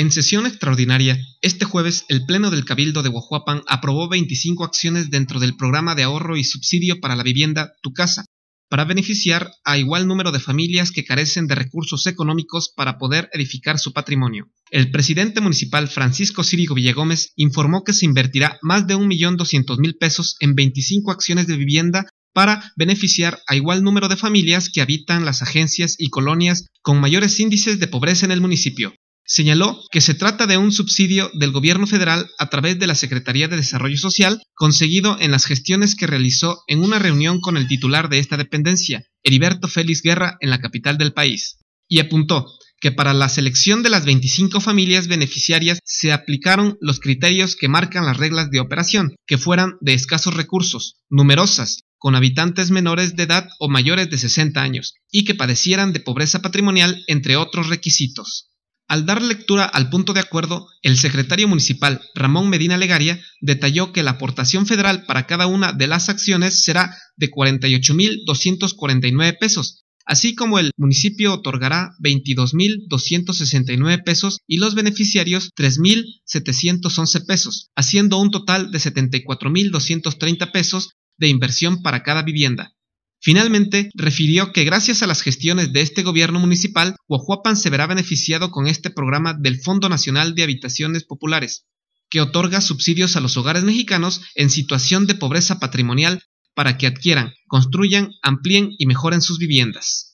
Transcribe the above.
En sesión extraordinaria, este jueves el Pleno del Cabildo de Huajuapan aprobó 25 acciones dentro del programa de ahorro y subsidio para la vivienda Tu Casa, para beneficiar a igual número de familias que carecen de recursos económicos para poder edificar su patrimonio. El presidente municipal Francisco Cirigo Villagómez informó que se invertirá más de 1.200.000 pesos en 25 acciones de vivienda para beneficiar a igual número de familias que habitan las agencias y colonias con mayores índices de pobreza en el municipio. Señaló que se trata de un subsidio del gobierno federal a través de la Secretaría de Desarrollo Social, conseguido en las gestiones que realizó en una reunión con el titular de esta dependencia, Heriberto Félix Guerra, en la capital del país. Y apuntó que para la selección de las 25 familias beneficiarias se aplicaron los criterios que marcan las reglas de operación, que fueran de escasos recursos, numerosas, con habitantes menores de edad o mayores de 60 años, y que padecieran de pobreza patrimonial, entre otros requisitos. Al dar lectura al punto de acuerdo, el secretario municipal Ramón Medina Legaria detalló que la aportación federal para cada una de las acciones será de 48.249 pesos, así como el municipio otorgará 22.269 pesos y los beneficiarios 3.711 pesos, haciendo un total de 74.230 pesos de inversión para cada vivienda. Finalmente, refirió que gracias a las gestiones de este gobierno municipal, Guajuapan se verá beneficiado con este programa del Fondo Nacional de Habitaciones Populares, que otorga subsidios a los hogares mexicanos en situación de pobreza patrimonial para que adquieran, construyan, amplíen y mejoren sus viviendas.